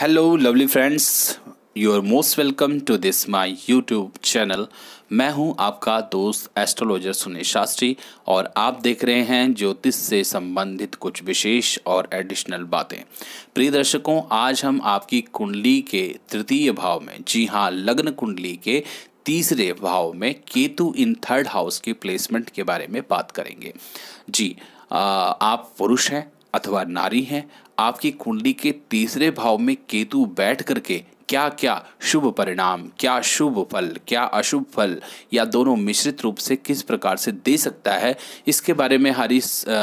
hello lovely friends you are most welcome to this my YouTube channel मैं हूं आपका दोस्त एस्ट्रोलॉजर सुनील शास्त्री और आप देख रहे हैं ज्योतिष से संबंधित कुछ विशेष और एडिशनल बातें प्रिय दर्शकों आज हम आपकी कुंडली के तृतीय भाव में जी हां लग्न कुंडली के तीसरे भाव में केतु इन थर्ड हाउस की प्लेसमेंट के बारे में बात करेंगे जी आ, आप पुरुष हैं अथवा नारी हैं आपकी कुंडली के तीसरे भाव में केतु बैठ करके क्या क्या शुभ परिणाम क्या शुभ फल क्या अशुभ फल या दोनों मिश्रित रूप से किस प्रकार से दे सकता है इसके बारे में हरी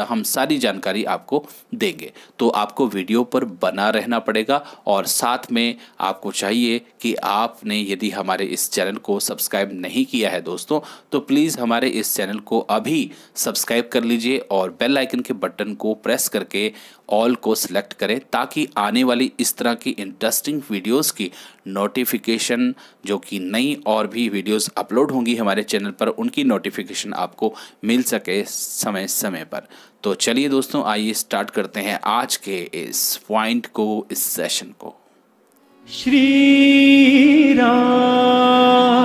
हम सारी जानकारी आपको देंगे तो आपको वीडियो पर बना रहना पड़ेगा और साथ में आपको चाहिए कि आपने यदि हमारे इस चैनल को सब्सक्राइब नहीं किया है दोस्तों तो प्लीज़ हमारे इस चैनल को अभी सब्सक्राइब कर लीजिए और बेल आइकन के बटन को प्रेस करके ऑल को सिलेक्ट करें ताकि आने वाली इस तरह की इंटरेस्टिंग वीडियोस की नोटिफिकेशन जो कि नई और भी वीडियोस अपलोड होंगी हमारे चैनल पर उनकी नोटिफिकेशन आपको मिल सके समय समय पर तो चलिए दोस्तों आइए स्टार्ट करते हैं आज के इस पॉइंट को इस सेशन को श्री राम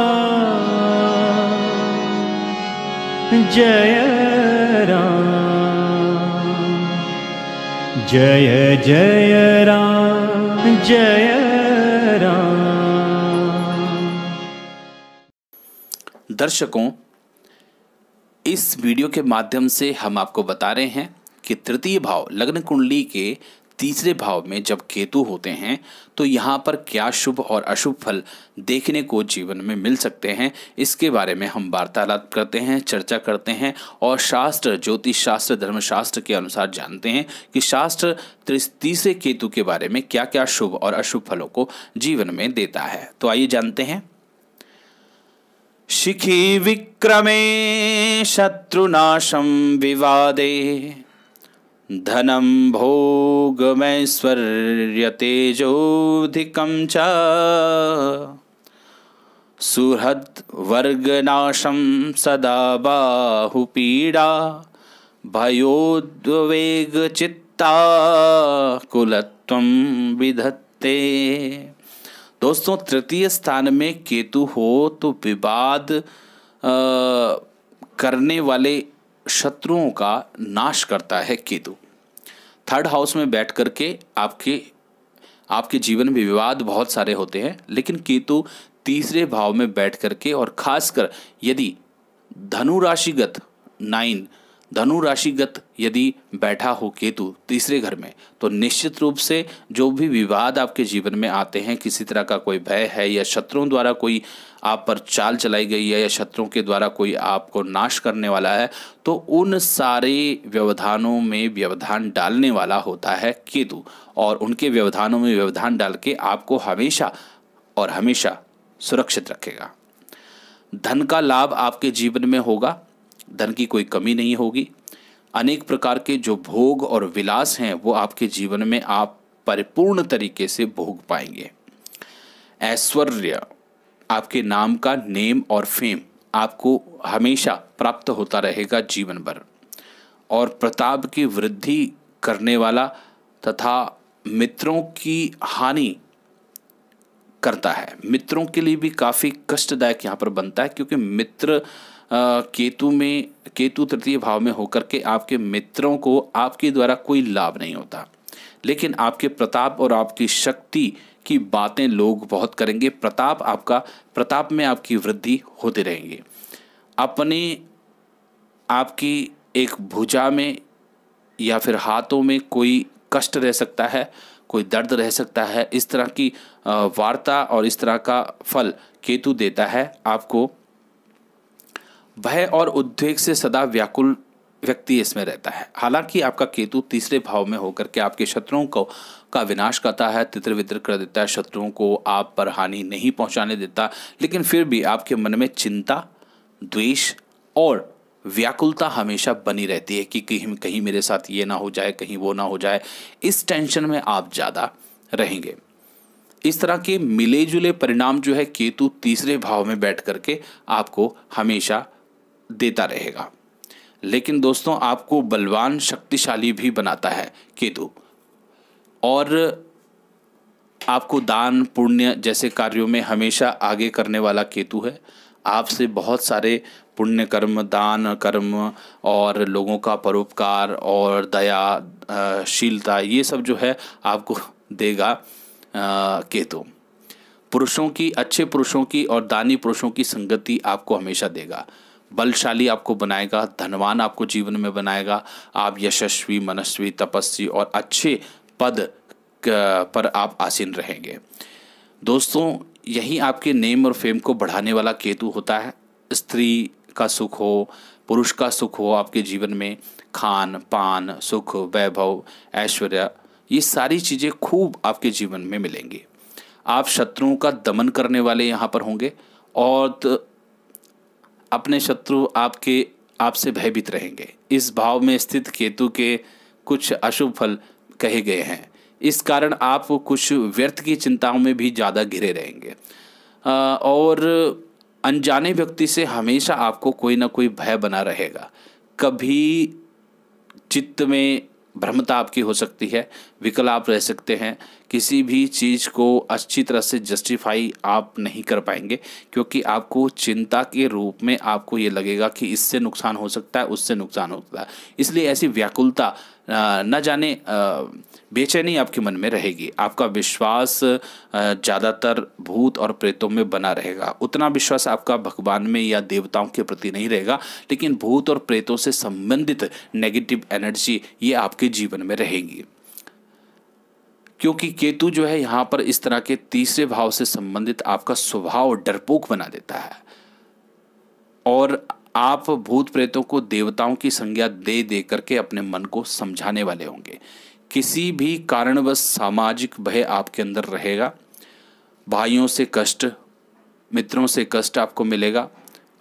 जय जय जय राम जय राम दर्शकों इस वीडियो के माध्यम से हम आपको बता रहे हैं कि तृतीय भाव लग्न कुंडली के तीसरे भाव में जब केतु होते हैं तो यहाँ पर क्या शुभ और अशुभ फल देखने को जीवन में मिल सकते हैं इसके बारे में हम वार्तालाप करते हैं चर्चा करते हैं और शास्त्र ज्योतिष शास्त्र धर्मशास्त्र के अनुसार जानते हैं कि शास्त्र तीसरे केतु के बारे में क्या क्या शुभ और अशुभ फलों को जीवन में देता है तो आइए जानते हैं शिखी विक्रमे शत्रुनाशम विवादे धनं भोगमैश्वर्यतेजोऽधिकं च वर्गनाशम सदा बाहुपीडा चित्ता कुलत्व विधत्ते दोस्तों तृतीय स्थान में केतु हो तो विवाद करने वाले शत्रुओं का नाश करता है केतु थर्ड हाउस में बैठ कर के आपके आपके जीवन में विवाद बहुत सारे होते हैं लेकिन केतु तीसरे भाव में बैठ करके और खासकर यदि धनु राशिगत नाइन धनु राशिगत यदि बैठा हो केतु तीसरे घर में तो निश्चित रूप से जो भी विवाद आपके जीवन में आते हैं किसी तरह का कोई भय है या शत्रुओं द्वारा कोई आप पर चाल चलाई गई है या शत्रुओं के द्वारा कोई आपको नाश करने वाला है तो उन सारे व्यवधानों में व्यवधान डालने वाला होता है केतु और उनके व्यवधानों में व्यवधान डाल के आपको हमेशा और हमेशा सुरक्षित रखेगा धन का लाभ आपके जीवन में होगा धन की कोई कमी नहीं होगी अनेक प्रकार के जो भोग और विलास हैं वो आपके जीवन में आप परिपूर्ण तरीके से भोग पाएंगे ऐश्वर्य आपके नाम का नेम और फेम आपको हमेशा प्राप्त होता रहेगा जीवन भर और प्रताप की वृद्धि करने वाला तथा मित्रों की हानि करता है मित्रों के लिए भी काफ़ी कष्टदायक यहाँ पर बनता है क्योंकि मित्र केतु में केतु तृतीय भाव में होकर के आपके मित्रों को आपके द्वारा कोई लाभ नहीं होता लेकिन आपके प्रताप और आपकी शक्ति की बातें लोग बहुत करेंगे प्रताप आपका प्रताप में आपकी वृद्धि होती रहेंगी अपने आपकी एक भुजा में या फिर हाथों में कोई कष्ट रह सकता है कोई दर्द रह सकता है इस तरह की वार्ता और इस तरह का फल केतु देता है आपको भय और उद्वेग से सदा व्याकुल व्यक्ति इसमें रहता है हालांकि आपका केतु तीसरे भाव में होकर के आपके शत्रुओं को का विनाश करता है तित्र वितर कर देता है शत्रुओं को आप पर हानि नहीं पहुंचाने देता लेकिन फिर भी आपके मन में चिंता द्वेष और व्याकुलता हमेशा बनी रहती है कि कहीं कहीं मेरे साथ ये ना हो जाए कहीं वो ना हो जाए इस टेंशन में आप ज़्यादा रहेंगे इस तरह के मिले जुले परिणाम जो है केतु तीसरे भाव में बैठ करके आपको हमेशा देता रहेगा लेकिन दोस्तों आपको बलवान शक्तिशाली भी बनाता है केतु और आपको दान पुण्य जैसे कार्यों में हमेशा आगे करने वाला केतु है आपसे बहुत सारे पुण्य कर्म दान कर्म और लोगों का परोपकार और दया शीलता ये सब जो है आपको देगा केतु पुरुषों की अच्छे पुरुषों की और दानी पुरुषों की संगति आपको हमेशा देगा बलशाली आपको बनाएगा धनवान आपको जीवन में बनाएगा आप यशस्वी मनस्वी तपस्वी और अच्छे पद पर आप आसीन रहेंगे दोस्तों यही आपके नेम और फेम को बढ़ाने वाला केतु होता है स्त्री का सुख हो पुरुष का सुख हो आपके जीवन में खान पान सुख वैभव ऐश्वर्य ये सारी चीज़ें खूब आपके जीवन में मिलेंगी आप शत्रुओं का दमन करने वाले यहाँ पर होंगे और अपने शत्रु आपके आपसे भयभीत रहेंगे इस भाव में स्थित केतु के कुछ अशुभ फल कहे गए हैं इस कारण आप कुछ व्यर्थ की चिंताओं में भी ज़्यादा घिरे रहेंगे और अनजाने व्यक्ति से हमेशा आपको कोई ना कोई भय बना रहेगा कभी चित्त में भ्रमता आपकी हो सकती है विकल आप रह सकते हैं किसी भी चीज़ को अच्छी तरह से जस्टिफाई आप नहीं कर पाएंगे क्योंकि आपको चिंता के रूप में आपको ये लगेगा कि इससे नुकसान हो सकता है उससे नुकसान हो सकता है इसलिए ऐसी व्याकुलता न जाने बेचैनी आपके मन में रहेगी आपका विश्वास ज़्यादातर भूत और प्रेतों में बना रहेगा उतना विश्वास आपका भगवान में या देवताओं के प्रति नहीं रहेगा लेकिन भूत और प्रेतों से संबंधित नेगेटिव एनर्जी ये आपके जीवन में रहेगी क्योंकि केतु जो है यहाँ पर इस तरह के तीसरे भाव से संबंधित आपका स्वभाव डरपोक बना देता है और आप भूत प्रेतों को देवताओं की संज्ञा दे दे करके अपने मन को समझाने वाले होंगे किसी भी कारणवश सामाजिक भय आपके अंदर रहेगा भाइयों से कष्ट मित्रों से कष्ट आपको मिलेगा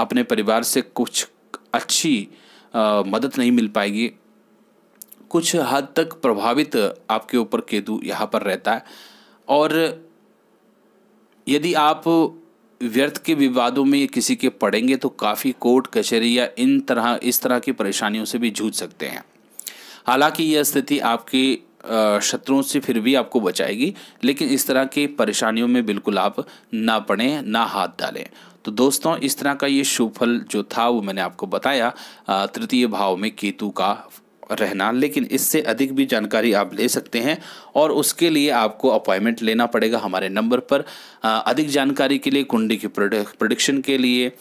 अपने परिवार से कुछ अच्छी आ, मदद नहीं मिल पाएगी कुछ हद तक प्रभावित आपके ऊपर केतु यहाँ पर रहता है और यदि आप व्यर्थ के विवादों में किसी के पड़ेंगे तो काफ़ी कोर्ट कचहरी या इन तरह इस तरह की परेशानियों से भी जूझ सकते हैं हालांकि यह स्थिति आपके शत्रुओं से फिर भी आपको बचाएगी लेकिन इस तरह की परेशानियों में बिल्कुल आप ना पड़ें ना हाथ डालें तो दोस्तों इस तरह का ये शुभ फल जो था वो मैंने आपको बताया तृतीय भाव में केतु का रहना लेकिन इससे अधिक भी जानकारी आप ले सकते हैं और उसके लिए आपको अपॉइंटमेंट लेना पड़ेगा हमारे नंबर पर अधिक जानकारी के लिए कुंडी की प्रोडिक्शन के लिए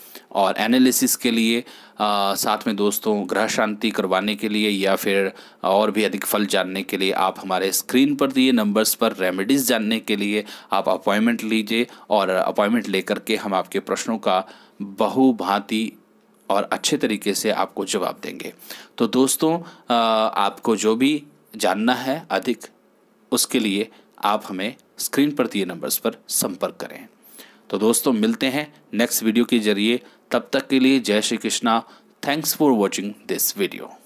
और एनालिसिस के लिए आ, साथ में दोस्तों ग्रह शांति करवाने के लिए या फिर और भी अधिक फल जानने के लिए आप हमारे स्क्रीन पर दिए नंबर्स पर रेमेडीज़ जानने के लिए आप अपॉइंटमेंट लीजिए और अपॉइंटमेंट लेकर के हम आपके प्रश्नों का बहुभांति और अच्छे तरीके से आपको जवाब देंगे तो दोस्तों आपको जो भी जानना है अधिक उसके लिए आप हमें स्क्रीन पर दिए नंबर्स पर संपर्क करें तो दोस्तों मिलते हैं नेक्स्ट वीडियो के जरिए तब तक के लिए जय Shri Krishna thanks for watching this video